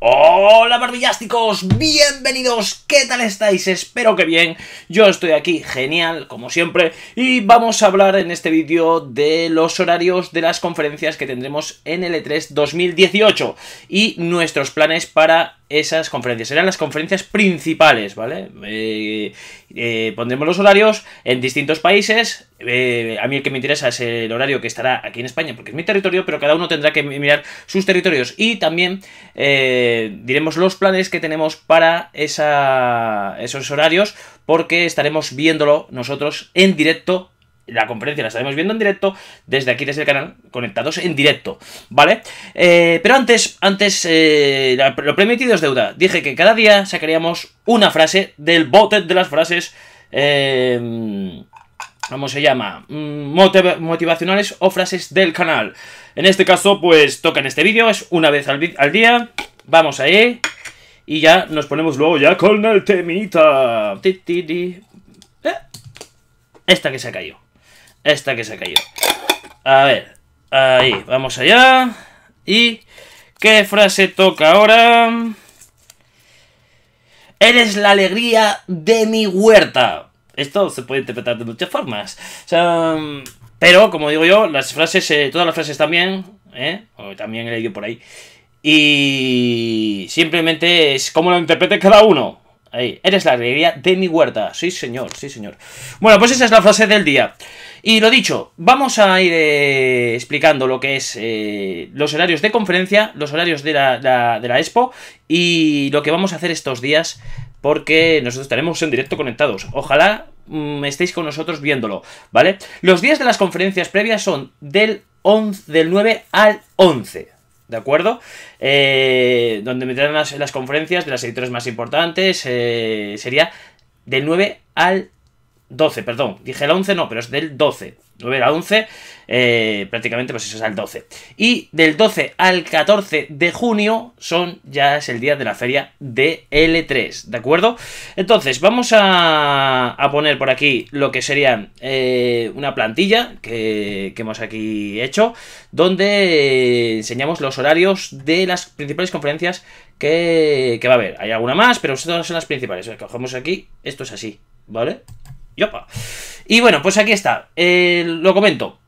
Hola barbillásticos, bienvenidos, ¿qué tal estáis? Espero que bien, yo estoy aquí genial, como siempre, y vamos a hablar en este vídeo de los horarios de las conferencias que tendremos en L3 2018 e y nuestros planes para esas conferencias. Serán las conferencias principales, ¿vale? Eh, eh, pondremos los horarios en distintos países. Eh, a mí el que me interesa es el horario que estará aquí en España, porque es mi territorio, pero cada uno tendrá que mirar sus territorios. Y también diremos los planes que tenemos para esos horarios, porque estaremos viéndolo nosotros en directo la conferencia la estaremos viendo en directo desde aquí, desde el canal, conectados en directo, ¿vale? Eh, pero antes, antes, eh, lo permitido es deuda. Dije que cada día sacaríamos una frase del bote de las frases, eh, ¿cómo se llama? Mm, motivacionales o frases del canal. En este caso, pues toca en este vídeo, es una vez al, día. Vamos ahí. Y ya nos ponemos luego ya con el temita. Esta que se ha caído. Esta que se cayó. A ver, ahí, vamos allá. ¿Y qué frase toca ahora? Eres la alegría de mi huerta. Esto se puede interpretar de muchas formas. pero, como digo yo, las frases, eh, todas las frases también, ¿eh? también he leído por ahí. Y simplemente es como lo interprete cada uno. Ahí, eres la alegría de mi huerta. Sí, señor, sí, señor. Bueno, pues esa es la frase del día. Y lo dicho, vamos a ir eh, explicando lo que es eh, los horarios de conferencia, los horarios de la, expo y lo que vamos a hacer estos días porque nosotros estaremos en directo conectados. Ojalá mm, estéis con nosotros viéndolo, ¿vale? Los días de las conferencias previas son del, 11, del 9 al 11. ¿De acuerdo? Eh, donde meterán las, las, conferencias de las editoras más importantes. sería del 9 al 12, perdón. Dije el 11, no, pero es del 12. 9 al 11, eh, prácticamente pues eso es al 12. Y del 12 al 14 de junio son ya es el día de la feria de L3, ¿de acuerdo? Entonces, vamos a, a poner por aquí lo que sería eh, una plantilla que, hemos aquí hecho, donde enseñamos los horarios de las principales conferencias que, va a haber. Hay alguna más, pero estas son las principales. Cogemos aquí, esto es así, ¿vale? Y bueno, pues aquí está. Eh, lo comento.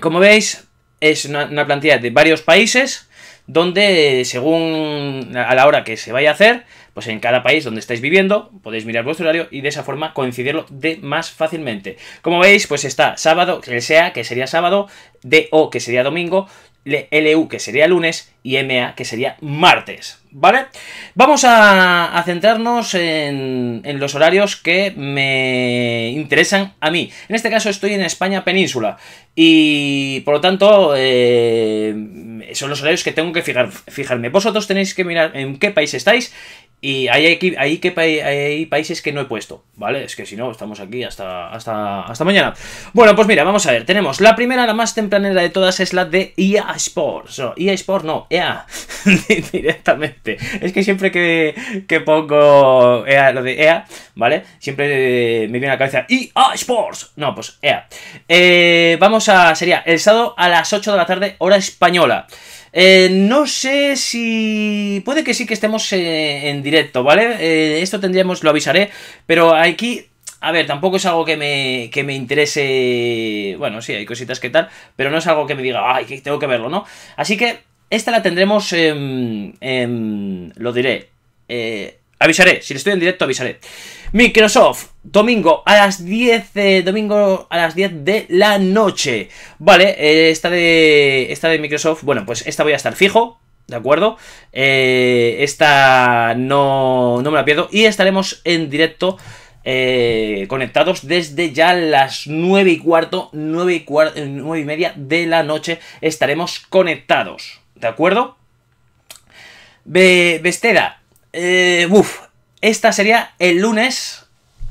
Como veis, es una, plantilla de varios países donde según a la hora que se vaya a hacer, pues en cada país donde estáis viviendo, podéis mirar vuestro horario y de esa forma coincidirlo de más fácilmente. Como veis, pues está sábado, que sea, que sería sábado, de o que sería domingo, LU, que sería lunes, y MA, que sería martes. ¿Vale? Vamos a, centrarnos en, los horarios que me interesan a mí. En este caso estoy en España península y por lo tanto eh, son los horarios que tengo que fijarme. Vosotros tenéis que mirar en qué país estáis y hay, países que no he puesto, ¿vale? Es que si no, estamos aquí hasta, hasta, hasta mañana. Bueno, pues mira, vamos a ver. Tenemos la primera, la más tempranera de todas, es la de EA Sports. EA Sports no, EA. E directamente. Es que siempre que, que pongo EA, lo de EA, ¿vale? Siempre eh, me viene a la cabeza EA Sports. No, pues EA. Eh, vamos a, sería el sábado a las 8 de la tarde, hora española. Eh, no sé si... Puede que sí que estemos eh, en directo, ¿vale? Eh, esto tendríamos, lo avisaré, pero aquí... A ver, tampoco es algo que me, que me interese... Bueno, sí, hay cositas que tal, pero no es algo que me diga, ay, tengo que verlo, ¿no? Así que esta la tendremos... Em, em, lo diré. Eh, Avisaré, si estoy en directo avisaré. Microsoft, domingo a las 10 eh, domingo a las 10 de la noche. Vale, eh, esta de esta de Microsoft, bueno, pues esta voy a estar fijo, ¿de acuerdo? Eh, esta no no me la pierdo y estaremos en directo conectados desde ya las 9 y cuarto, 9 y, cuarto, y media de la noche estaremos conectados, ¿de acuerdo? Vesteda, eh, esta sería el lunes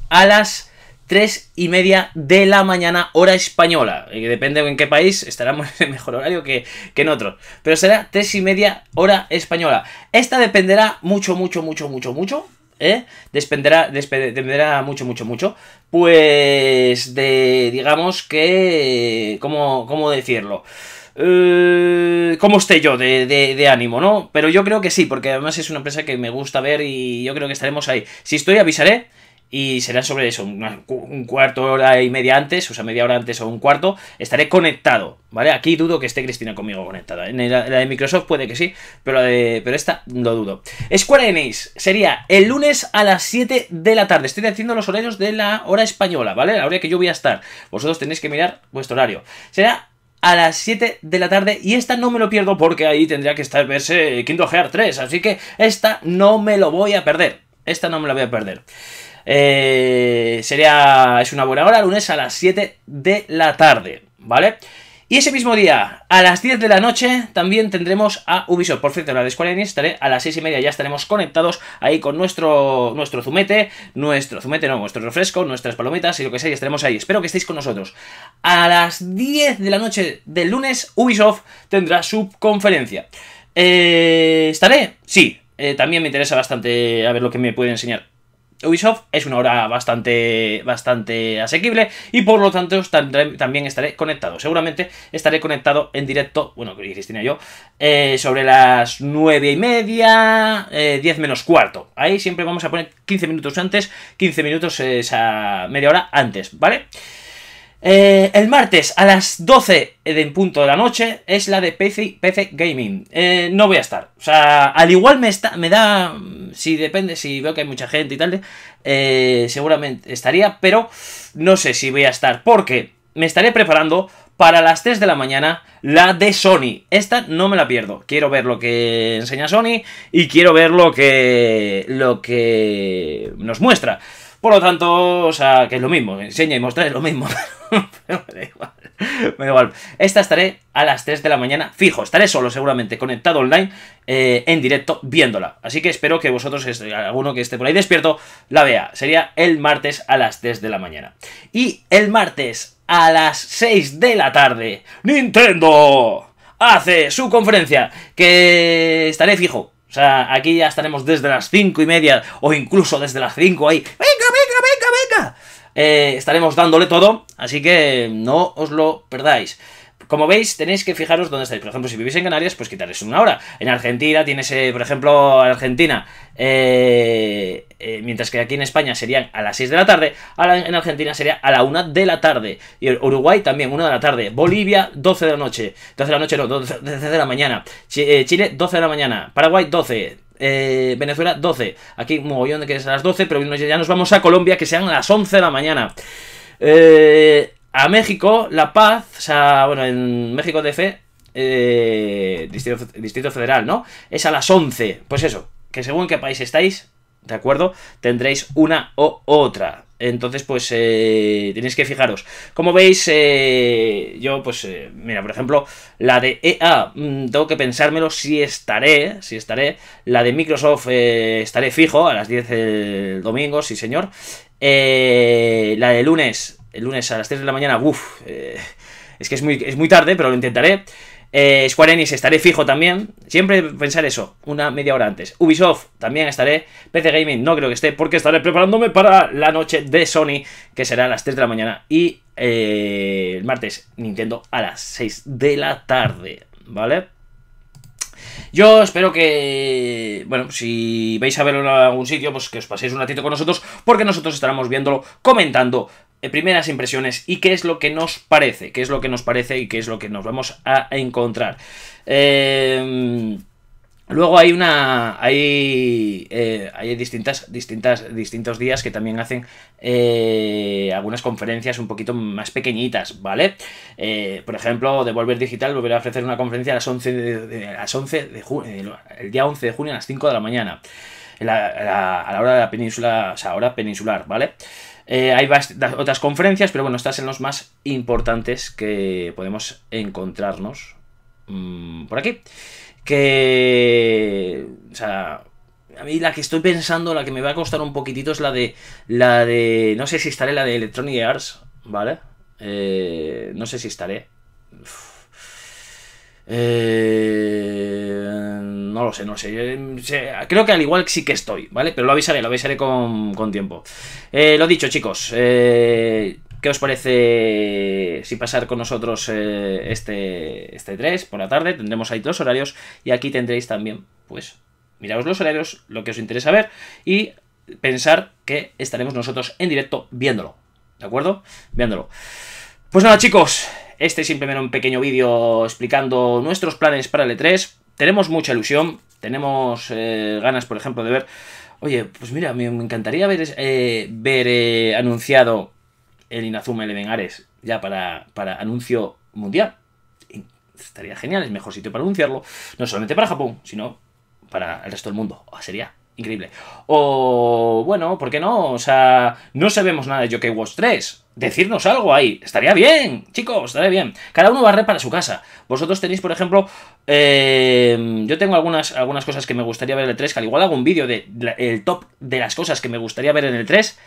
a las 3 y media de la mañana, hora española. Eh, depende en qué país, estará en mejor horario que, en otro. Pero será 3 y media, hora española. Esta dependerá mucho, mucho, mucho, mucho, mucho. ¿Eh? Dependerá dependerá mucho, mucho, mucho. Pues de, digamos que... ¿Cómo, cómo decirlo? eh, cómo esté yo de, ánimo, ¿no? Pero yo creo que sí, porque además es una empresa que me gusta ver y yo creo que estaremos ahí. Si estoy, avisaré. Y será sobre eso, un cuarto hora y media antes, o sea, media hora antes o un cuarto, estaré conectado, ¿vale? Aquí dudo que esté Cristina conmigo conectada. En la, de Microsoft puede que sí, pero, de, pero esta no dudo. Square Enix sería el lunes a las 7 de la tarde. Estoy haciendo los horarios de la hora española, ¿vale? La hora que yo voy a estar. Vosotros tenéis que mirar vuestro horario. Será a las 7 de la tarde y esta no me lo pierdo porque ahí tendría que estar verse quinto Gear 3, así que esta no me lo voy a perder, esta no me la voy a perder. Eh, sería, es una buena hora, lunes a las 7 de la tarde, ¿vale? vale y ese mismo día, a las 10 de la noche, también tendremos a Ubisoft. Por cierto, la de Square estaré a las 6 y media. Ya estaremos conectados ahí con nuestro, nuestro zumete, nuestro zumete, no, nuestro refresco, nuestras palomitas y lo que sea. ya estaremos ahí. Espero que estéis con nosotros. A las 10 de la noche del lunes, Ubisoft tendrá su conferencia. Eh, ¿Estaré? Sí. Eh, también me interesa bastante a ver lo que me puede enseñar. Ubisoft es una hora bastante, bastante asequible y por lo tanto también estaré conectado. Seguramente estaré conectado en directo, bueno, Cristina y yo, eh, sobre las nueve y media, 10 eh, menos cuarto. Ahí siempre vamos a poner 15 minutos antes, 15 minutos, eh, esa media hora antes, ¿vale? vale eh, el martes a las 12 en punto de la noche es la de PC, Gaming. Eh, no voy a estar. O sea, al igual me, está, me da... Si depende, si veo que hay mucha gente y tal, eh, seguramente estaría, pero no sé si voy a estar. Porque me estaré preparando para las 3 de la mañana la de Sony. Esta no me la pierdo. Quiero ver lo que enseña Sony y quiero ver lo que lo que nos muestra. Por lo tanto, o sea, que es lo mismo, enseña y mostrar es lo mismo. Pero me igual. Me da igual. Esta estaré a las 3 de la mañana fijo. Estaré solo seguramente conectado online eh, en directo viéndola. Así que espero que vosotros, este, alguno que esté por ahí despierto, la vea. Sería el martes a las 3 de la mañana. Y el martes a las 6 de la tarde, Nintendo hace su conferencia. Que estaré fijo. O sea, aquí ya estaremos desde las 5 y media o incluso desde las 5 ahí. Eh, estaremos dándole todo, así que no os lo perdáis. Como veis, tenéis que fijaros dónde estáis. Por ejemplo, si vivís en Canarias, pues quitaréis una hora. En Argentina tienes, eh, por ejemplo, Argentina, eh, mientras que aquí en España serían a las 6 de la tarde, ahora en Argentina sería a la 1 de la tarde. Y Uruguay también, 1 de la tarde. Bolivia, 12 de la noche. 12 de la noche, no, 12 de la mañana. Chile, 12 de la mañana. Paraguay, 12. Eh, Venezuela 12. Aquí un mogollón de que es a las 12, pero ya nos vamos a Colombia, que sean las 11 de la mañana. Eh, a México, La Paz, o sea, bueno, en México de eh, fe, Distrito, Distrito Federal, ¿no? Es a las 11. Pues eso, que según qué país estáis, ¿de acuerdo? Tendréis una o otra. Entonces, pues eh, tenéis que fijaros. Como veis, eh, yo, pues, eh, mira, por ejemplo, la de EA, mm, tengo que pensármelo si estaré, si estaré. La de Microsoft estaré fijo a las 10 del domingo, sí señor. la de lunes, el lunes a las 3 de la mañana, uff, es que es muy, es muy tarde, pero lo intentaré. Eh, Square Enix estaré fijo también. Siempre pensar eso, una media hora antes. Ubisoft también estaré. PC Gaming no creo que esté porque estaré preparándome para la noche de Sony, que será a las 3 de la mañana. Y eh, el martes Nintendo a las 6 de la tarde. ¿Vale? Yo espero que, bueno, si vais a verlo en algún sitio, pues que os paséis un ratito con nosotros, porque nosotros estaremos viéndolo, comentando eh, primeras impresiones y qué es lo que nos parece, qué es lo que nos parece y qué es lo que nos vamos a encontrar. Eh Luego hay una. hay. Eh, hay distintas, distintas, distintos días que también hacen eh, algunas conferencias un poquito más pequeñitas, ¿vale? Eh, por ejemplo, Devolver Digital volverá a ofrecer una conferencia a las las el día 11 de junio a las 5 de la mañana, a, la, hora de la península, o hora peninsular, ¿vale? hay otras conferencias, pero bueno, estas son las más importantes que podemos encontrarnos mm, por aquí que... O sea, a mí la que estoy pensando, la que me va a costar un poquitito es la de... La de... No sé si estaré la de Electronic Arts, ¿vale? Eh, no sé si estaré. Eh, no lo sé, no sé. Creo que al igual sí que estoy, ¿vale? Pero lo avisaré, lo avisaré con, con tiempo. Eh, lo dicho, chicos. Eh, ¿Qué os parece si pasar con nosotros eh, este, este 3 por la tarde? Tendremos ahí dos horarios y aquí tendréis también, pues, miraos los horarios, lo que os interesa ver y pensar que estaremos nosotros en directo viéndolo. ¿De acuerdo? Viéndolo. Pues nada, chicos, este es simplemente un pequeño vídeo explicando nuestros planes para el E3. Tenemos mucha ilusión, tenemos eh, ganas, por ejemplo, de ver. Oye, pues mira, me encantaría eh, ver, ver anunciado el Inazuma Eleven Ares ya para, para anuncio mundial. Estaría genial, es el mejor sitio para anunciarlo. No solamente para Japón, sino para el resto del mundo. Oh, sería increíble. O, bueno, ¿por qué no? O sea, no sabemos nada de que Watch 3. Decirnos algo ahí. Estaría bien, chicos, estaría bien. Cada uno barre para su casa. Vosotros tenéis, por ejemplo, eh, yo tengo algunas, algunas cosas que me gustaría ver en el 3, que al igual hago un vídeo del top de las cosas que me gustaría ver en el 3.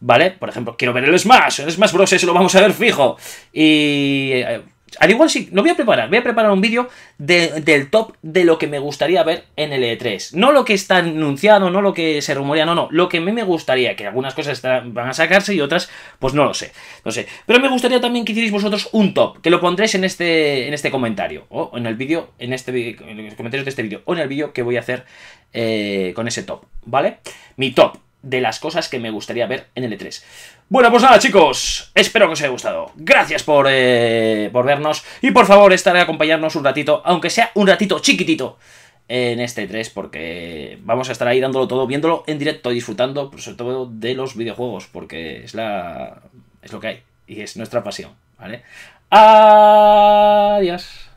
¿vale? Por ejemplo, quiero ver el Smash, el Smash Bros. Eso lo vamos a ver fijo. Y... Eh, al igual sí, lo voy a preparar. Voy a preparar un vídeo del top de lo que me gustaría ver en el E3. No lo que está anunciado, no lo que se rumorea, no, no. Lo que a mí me gustaría, que algunas cosas van a sacarse y otras, pues no lo sé. No sé. Pero me gustaría también que hicierais vosotros un top, que lo pondréis en este, en este comentario, o en el vídeo, en este en los comentarios de este vídeo, o en el vídeo que voy a hacer eh, con ese top, ¿vale? Mi top de las cosas que me gustaría ver en el E3. Bueno, pues nada, chicos, espero que os haya gustado. Gracias por, eh, vernos y por favor estar a acompañarnos un ratito, aunque sea un ratito chiquitito en este 3 e porque vamos a estar ahí dándolo todo, viéndolo en directo y disfrutando pues, sobre todo de los videojuegos porque es la es lo que hay y es nuestra pasión, ¿vale? Adiós.